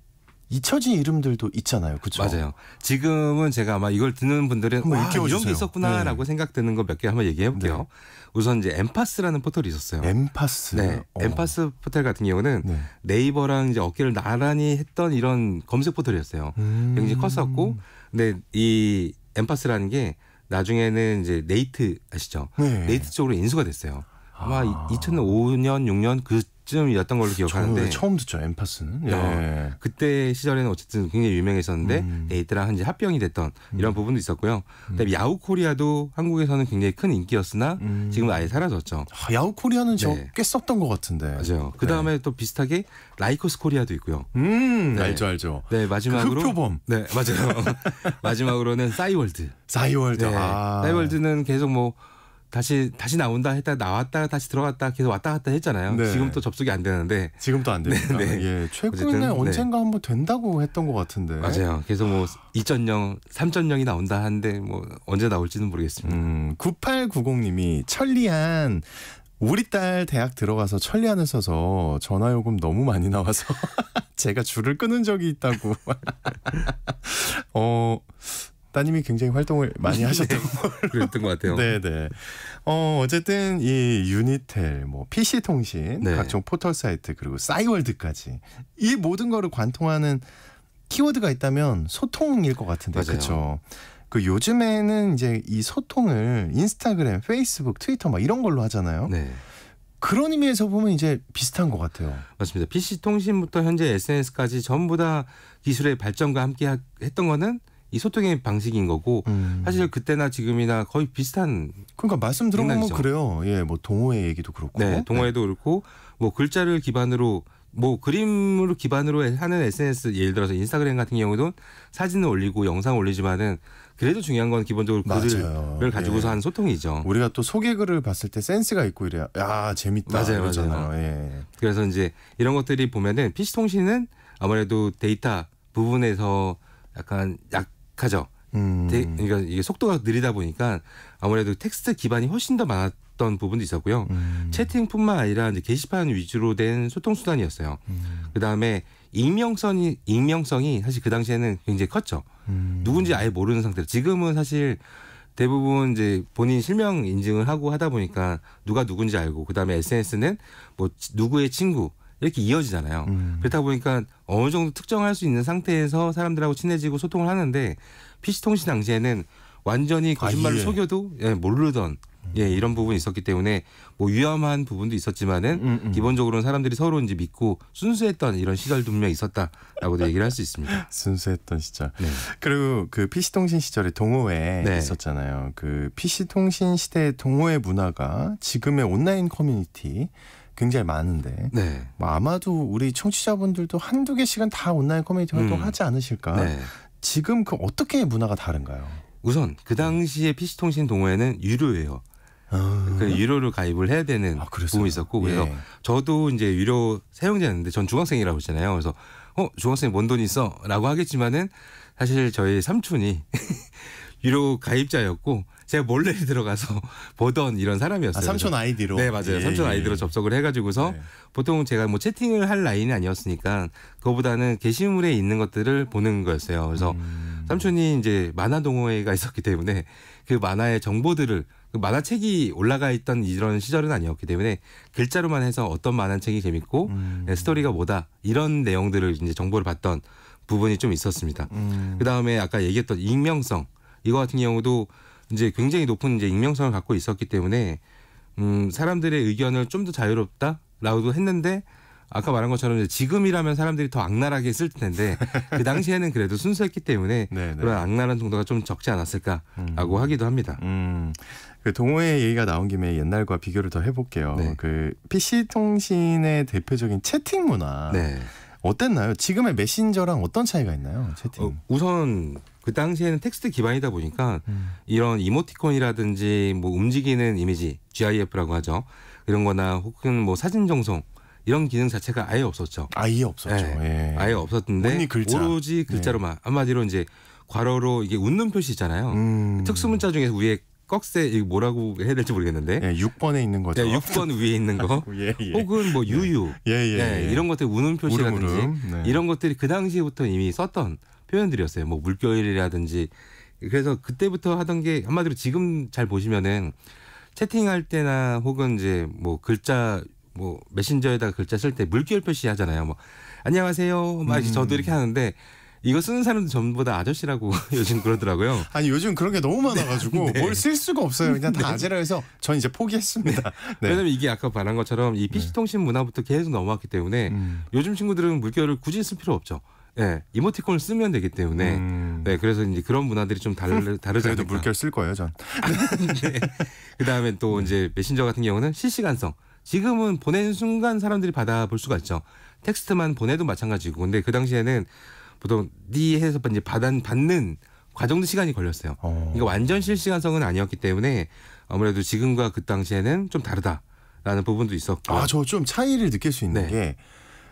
잊혀진 이름들도 있잖아요. 그렇죠? 맞아요. 지금은 제가 아마 이걸 듣는 분들은 와, 이런 주세요. 게 있었구나라고 네. 생각되는 거 몇 개 한번 얘기해 볼게요. 네. 우선 이제 엠파스라는 포털이 있었어요. 엠파스. 네. 어. 엠파스 포털 같은 경우는 네. 이버랑 이제 어깨를 나란히 했던 이런 검색 포털이었어요. 음. 굉장히 컸었고 근데 이 엠파스라는 게 나중에는 이제 네이트 아시죠? 네. 이트 쪽으로 인수가 됐어요. 아마 아. 2005년, 6년 그 쯤이었던 걸로 기억하는데 처음 듣죠 엠파스는 아, 예. 어, 그때 시절에는 어쨌든 굉장히 유명했었는데 음. 에이트랑 이제 합병이 됐던 음. 이런 음. 부분도 있었고요. 음. 그다음에 야후 코리아도 한국에서는 굉장히 큰 인기였으나 음. 지금 은 아예 사라졌죠. 아, 야후 코리아는 네. 저꽤 썼던 것 같은데 맞아요. 그 다음에 네. 또 비슷하게 라이코스 코리아도 있고요. 음 네. 알죠 알죠. 네 마지막으로 흑표범 그 네 맞아요. 마지막으로는 싸이월드. 싸이월드. 네. 아. 싸이월드는 계속 뭐 다시 다시 나온다 했다 나왔다 다시 들어갔다 계속 왔다 갔다 했잖아요. 네. 지금 도 접속이 안 되는데 지금도 안 됩니다. 네, 네, 예, 최근에 네. 언젠가 한번 된다고 했던 것 같은데 맞아요. 계속 뭐 2.0, 아. 3.0이 나온다 한데 뭐 언제 나올지는 모르겠습니다. 음, 9890님이 천리안 우리 딸 대학 들어가서 천리안을 써서 전화 요금 너무 많이 나와서 제가 줄을 끊은 적이 있다고. 어 따님이 굉장히 활동을 많이 네. 하셨던 네. 그랬던 것 같아요. 네네. 네. 어 어쨌든 이 유니텔, 뭐 PC 통신, 네. 각종 포털 사이트 그리고 싸이월드까지 이 모든 거를 관통하는 키워드가 있다면 소통일 것 같은데 그렇죠. 그 요즘에는 이제 이 소통을 인스타그램, 페이스북, 트위터 막 이런 걸로 하잖아요. 네. 그런 의미에서 보면 이제 비슷한 것 같아요. 맞습니다. PC 통신부터 현재 SNS까지 전부 다 기술의 발전과 함께 했던 거는 이 소통의 방식인 거고 음. 사실 그때나 지금이나 거의 비슷한 그러니까 말씀 들어보면 뭐 그래요. 예, 뭐 동호회 얘기도 그렇고. 네, 네. 동호회도 네. 그렇고 뭐 글자를 기반으로 뭐 그림으로 기반으로 하는 SNS 예를 들어서 인스타그램 같은 경우도 사진을 올리고 영상 올리지만은 그래도 중요한 건 기본적으로 글을 맞아요. 가지고서 예. 하는 소통이죠. 우리가 또 소개글을 봤을 때 센스가 있고 이래야 야 재밌다 맞아요, 그러잖아요. 맞아요. 예. 그래서 이제 이런 것들이 보면은 PC 통신은 아무래도 데이터 부분에서 약간 약 딱하죠 음. 되, 그러니까 이게 속도가 느리다 보니까 아무래도 텍스트 기반이 훨씬 더 많았던 부분도 있었고요. 음. 채팅뿐만 아니라 이제 게시판 위주로 된 소통 수단이었어요. 음. 그 다음에 익명성이 익명성이 사실 그 당시에는 굉장히 컸죠. 음. 누군지 아예 모르는 상태로 지금은 사실 대부분 이제 본인 실명 인증을 하고 하다 보니까 누가 누군지 알고 그다음에 SNS는 뭐 누구의 친구 이렇게 이어지잖아요. 음. 그렇다 보니까 어느 정도 특정할 수 있는 상태에서 사람들하고 친해지고 소통을 하는데 PC 통신 당시에는 완전히 거짓말을 아, 예. 속여도 예, 모르던 음. 예, 이런 부분이 있었기 때문에 뭐 위험한 부분도 있었지만은 음, 음. 기본적으로는 사람들이 서로 이제 믿고 순수했던 이런 시절도 분명 있었다라고도 얘기를 할 수 있습니다. 순수했던 시절. 네. 그리고 그 PC 통신 시절에 동호회 네. 있었잖아요. 그 PC 통신 시대의 동호회 문화가 지금의 온라인 커뮤니티 굉장히 많은데 네. 뭐 아마도 우리 청취자분들도 한두 개 시간 다 온라인 커뮤니티 활동하지 음. 않으실까 네. 지금 그 어떻게 문화가 다른가요? 우선 그 당시에 PC 통신 동호회는 유료예요. 아. 그 유료로 가입을 해야 되는 아, 부분이 있었고 그래서 예. 저도 이제 유료 사용자였는데 전 중학생이라고 했잖아요. 그래서 어 중학생이 뭔돈 있어라고 하겠지만은 사실 저희 삼촌이 유료 가입자였고 제가 몰래 들어가서 보던 이런 사람이었어요. 아, 삼촌 아이디로. 네 맞아요. 예, 삼촌 예, 아이디로 예. 접속을 해가지고서 예. 보통 제가 뭐 채팅을 할 라인이 아니었으니까 그거보다는 게시물에 있는 것들을 보는 거였어요. 그래서 음. 삼촌이 이제 만화 동호회가 있었기 때문에 그 만화의 정보들을 그 만화책이 올라가 있던 이런 시절은 아니었기 때문에 글자로만 해서 어떤 만화책이 재밌고 음. 네, 스토리가 뭐다 이런 내용들을 이제 정보를 봤던 부분이 좀 있었습니다. 음. 그 다음에 아까 얘기했던 익명성 이거 같은 경우도 이제 굉장히 높은 이제 익명성을 갖고 있었기 때문에 음 사람들의 의견을 좀 더 자유롭다라고도 했는데 아까 말한 것처럼 지금이라면 사람들이 더 악랄하게 쓸 텐데 그 당시에는 그래도 순수했기 때문에 네, 네. 그런 악랄한 정도가 좀 적지 않았을까라고 음. 하기도 합니다. 음. 그 동호회 얘기가 나온 김에 옛날과 비교를 더 해볼게요. 네. 그 PC 통신의 대표적인 채팅 문화. 네. 어땠나요? 지금의 메신저랑 어떤 차이가 있나요? 채팅. 어, 우선 그 당시에는 텍스트 기반이다 보니까 음. 이런 이모티콘이라든지 뭐 움직이는 이미지 GIF라고 하죠. 이런 거나 혹은 뭐 사진 정송 이런 기능 자체가 아예 없었죠. 아예 없었죠. 네. 예. 아예 없었는데 글자. 오로지 글자로만 예. 한마디로 이제 괄호로 이게 웃는 표시잖아요. 있 음. 특수 문자 중에서 위에 꺽쇠 이 뭐라고 해야 될지 모르겠는데. 예, 6번에 있는 거죠. 예, 6번 위에 있는 거. 예, 예. 혹은 뭐 예. 유유. 예 예, 예, 예, 이런 것들 우는 표시라든지 울음, 울음. 네. 이런 것들이 그 당시부터 이미 썼던 표현들이었어요. 뭐 물결이라든지. 그래서 그때부터 하던 게 한마디로 지금 잘 보시면은 채팅할 때나 혹은 이제 뭐 글자 뭐 메신저에다가 글자 쓸 때 물결 표시 하잖아요. 뭐 안녕하세요. 막 음. 저도 이렇게 하는데 이거 쓰는 사람도 전부 다 아저씨라고 요즘 그러더라고요. 아니 요즘 그런 게 너무 많아가지고 네. 뭘쓸 수가 없어요. 그냥 다 네. 아재라 해서 전 이제 포기했습니다. 네. 네. 왜냐면 이게 아까 말한 것처럼 이 PC 네. 통신 문화부터 계속 넘어왔기 때문에 음. 요즘 친구들은 물결을 굳이 쓸 필요 없죠. 예, 네, 이모티콘을 쓰면 되기 때문에 음. 네 그래서 이제 그런 문화들이 좀 다르 다르죠. 그래도 물결 쓸 거예요, 전. 네. 그다음에 또 음. 이제 메신저 같은 경우는 실시간성. 지금은 보낸 순간 사람들이 받아볼 수가 있죠. 텍스트만 보내도 마찬가지고. 근데 그 당시에는 보통 니 네 해서 이제 받은, 받는 과정도 시간이 걸렸어요. 어. 그러니까 완전 실시간성은 아니었기 때문에 아무래도 지금과 그 당시에는 좀 다르다라는 부분도 있었고. 아, 저 좀 차이를 느낄 수 있는 네. 게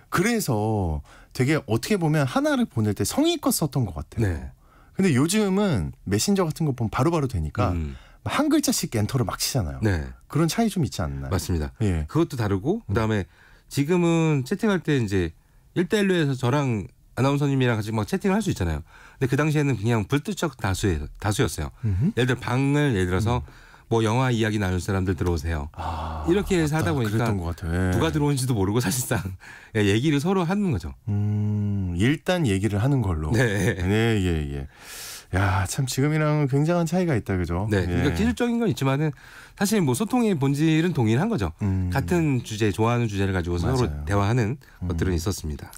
그래서 되게 어떻게 보면 하나를 보낼 때 성의껏 썼던 것 같아요. 네. 근데 요즘은 메신저 같은 거 보면 바로바로 되니까 음. 한 글자씩 엔터를 막 치잖아요. 네. 그런 차이 좀 있지 않나요? 맞습니다. 예. 그것도 다르고 음. 그다음에 지금은 채팅할 때 이제 일대일로 해서 저랑 아나운서님이랑 같이 막 채팅을 할 수 있잖아요. 근데 그 당시에는 그냥 불특정 다수에 다수였어요. 음흠. 예를 들어 방을 예를 들어서 음. 뭐 영화 이야기 나눌 사람들 들어오세요. 아, 이렇게 해서 맞다. 하다 보니까 예. 누가 들어온지도 모르고 사실상 예, 얘기를 서로 하는 거죠. 음, 일단 얘기를 하는 걸로. 네, 네, 예, 예. 야, 참 지금이랑 굉장한 차이가 있다, 그죠? 네, 예. 그러니까 예. 기술적인 건 있지만은 사실 뭐 소통의 본질은 동일한 거죠. 음. 같은 주제, 좋아하는 주제를 가지고 서로 대화하는 음. 것들은 있었습니다.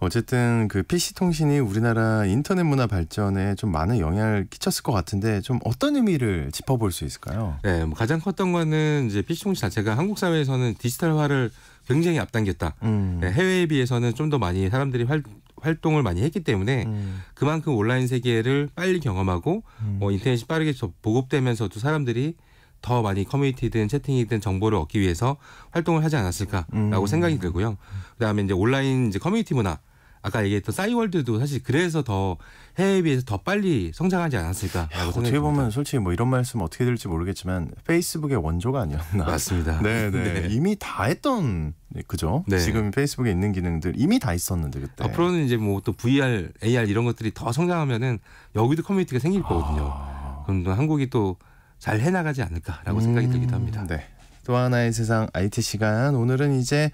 어쨌든 그 PC 통신이 우리나라 인터넷 문화 발전에 좀 많은 영향을 끼쳤을 것 같은데 좀 어떤 의미를 짚어볼 수 있을까요? 네, 뭐 가장 컸던 거는 이제 PC 통신 자체가 한국 사회에서는 디지털화를 굉장히 앞당겼다. 음. 네, 해외에 비해서는 좀 더 많이 사람들이 활, 활동을 많이 했기 때문에 음. 그만큼 온라인 세계를 빨리 경험하고 음. 어, 인터넷이 빠르게 보급되면서도 사람들이 더 많이 커뮤니티든 채팅이든 정보를 얻기 위해서 활동을 하지 않았을까라고 음. 생각이 들고요. 그다음에 이제 온라인 이제 커뮤니티 문화 아까 얘기했던 싸이월드도 사실 그래서 더 해외에 비해서 더 빨리 성장하지 않았을까라고 야, 어떻게 생각합 보면 솔직히 뭐 이런 말씀 어떻게 될지 모르겠지만 페이스북의 원조가 아니었나 맞습니다. 네, 네, 네. 이미 다 했던 네, 그죠? 네. 지금 페이스북에 있는 기능들 이미 다 있었는데 그때 앞으로는 이제 뭐 또 VR, AR 이런 것들이 더 성장하면은 여기도 커뮤니티가 생길 거거든요. 아... 그럼 또 한국이 또 잘 해나가지 않을까라고 음... 생각이 들기도 합니다. 음, 네. 또 하나의 세상 IT 시간 오늘은 이제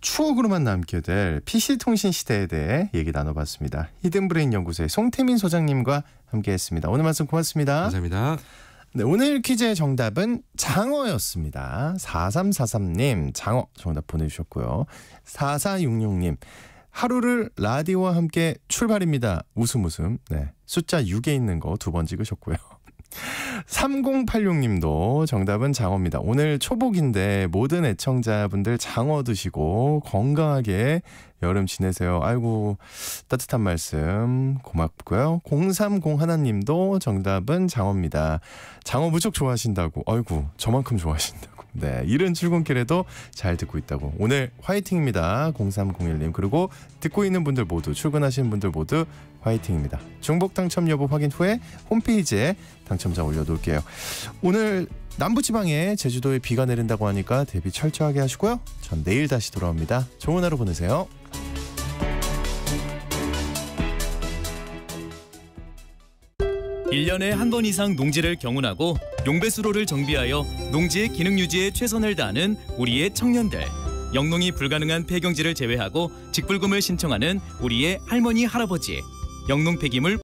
추억으로만 남게 될 PC통신 시대에 대해 얘기 나눠봤습니다. 히든브레인 연구소의 송태민 소장님과 함께했습니다. 오늘 말씀 고맙습니다. 감사합니다. 네, 오늘 퀴즈의 정답은 장어였습니다. 4343님 장어 정답 보내주셨고요. 4466님 하루를 라디오와 함께 출발입니다. 웃음 웃음. 네, 숫자 6에 있는 거 두 번 찍으셨고요. 3086님도 정답은 장어입니다. 오늘 초복인데 모든 애청자분들 장어 드시고 건강하게 여름 지내세요. 아이고 따뜻한 말씀 고맙고요. 030하님도 정답은 장어입니다. 장어 무척 좋아하신다고. 아이고 저만큼 좋아하신다고. 네 이른 출근길에도 잘 듣고 있다고. 오늘 화이팅입니다. 0301님 그리고 듣고 있는 분들 모두 출근하시는 분들 모두 화이팅입니다. 중복 당첨 여부 확인 후에 홈페이지에 당첨자 올려둘게요 오늘 남부지방에 제주도에 비가 내린다고 하니까 대비 철저하게 하시고요. 전 내일 다시 돌아옵니다. 좋은 하루 보내세요. 1년에한 번 이상 농지를 경운하고 용배수로를 정비하여 농지의 기능 유지에 최선을 다하는 우리의 청년들. 영농이 불가능한 폐경지를 제외하고 직불금을 신청하는 우리의 할머니 할아버지. 영농 폐기물